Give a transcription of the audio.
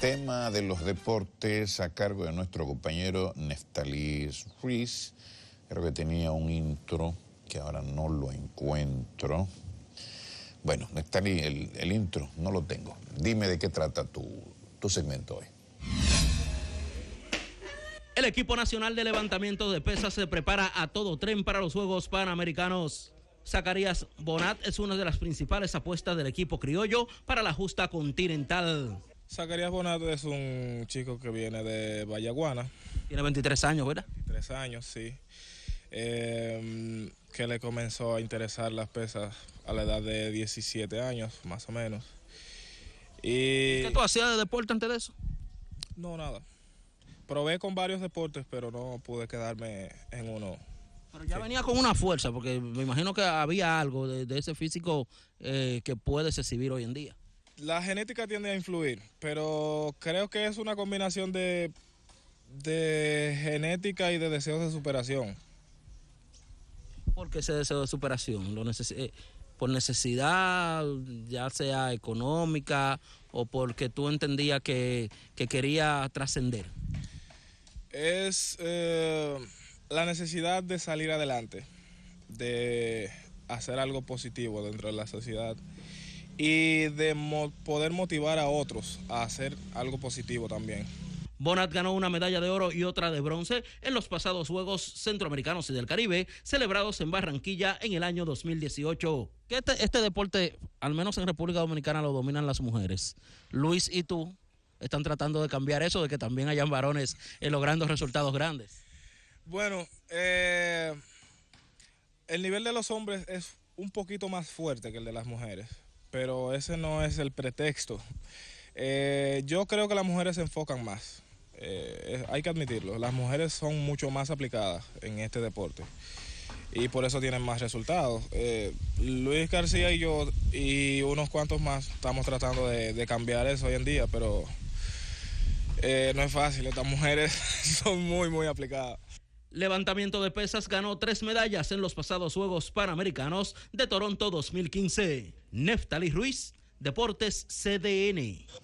tema de los deportes a cargo de nuestro compañero Neftalí Ruiz. Creo que tenía un intro que ahora no lo encuentro. Bueno, Nestalí, el, intro no lo tengo. Dime de qué trata tu, tu segmento hoy. El equipo nacional de levantamiento de pesas se prepara a todo tren para los Juegos Panamericanos. Zacarías Bonat es una de las principales apuestas del equipo criollo para la justa continental. Zacarías Bonato es un chico que viene de Vallaguana. Tiene 23 años, ¿verdad? 23 años, sí. Em, que le comenzó a interesar las pesas a la edad de 17 años, más o menos. Y... ¿Qué tú hacías de deporte antes de eso? No, nada. Probé con varios deportes, pero no pude quedarme en uno. Pero ya venía con una fuerza, porque me imagino que había algo de, ese físico eh, que puedes exhibir hoy en día. La genética tiende a influir, pero creo que es una combinación de, de genética y de deseos de superación. ¿Por qué ese deseo de superación? Eh, ¿Por necesidad, ya sea económica, o porque tú entendías que, que quería trascender? Es eh, la necesidad de salir adelante, de hacer algo positivo dentro de la sociedad y de poder motivar a otros a hacer algo positivo también. Bonat ganó una medalla de oro y otra de bronce en los pasados Juegos Centroamericanos y del Caribe, celebrados en Barranquilla en el año 2018. Este, este deporte, al menos en República Dominicana, lo dominan las mujeres. Luis y tú están tratando de cambiar eso, de que también hayan varones eh, logrando resultados grandes. Bueno, eh, el nivel de los hombres es un poquito más fuerte que el de las mujeres pero ese no es el pretexto. Eh, yo creo que las mujeres se enfocan más, eh, hay que admitirlo, las mujeres son mucho más aplicadas en este deporte y por eso tienen más resultados. Eh, Luis García y yo y unos cuantos más estamos tratando de, cambiar eso hoy en día, pero no es fácil, estas mujeres son muy, muy aplicadas. Levantamiento de pesas ganó tres medallas en los pasados Juegos Panamericanos de Toronto 2015. Neftali Ruiz, Deportes CDN.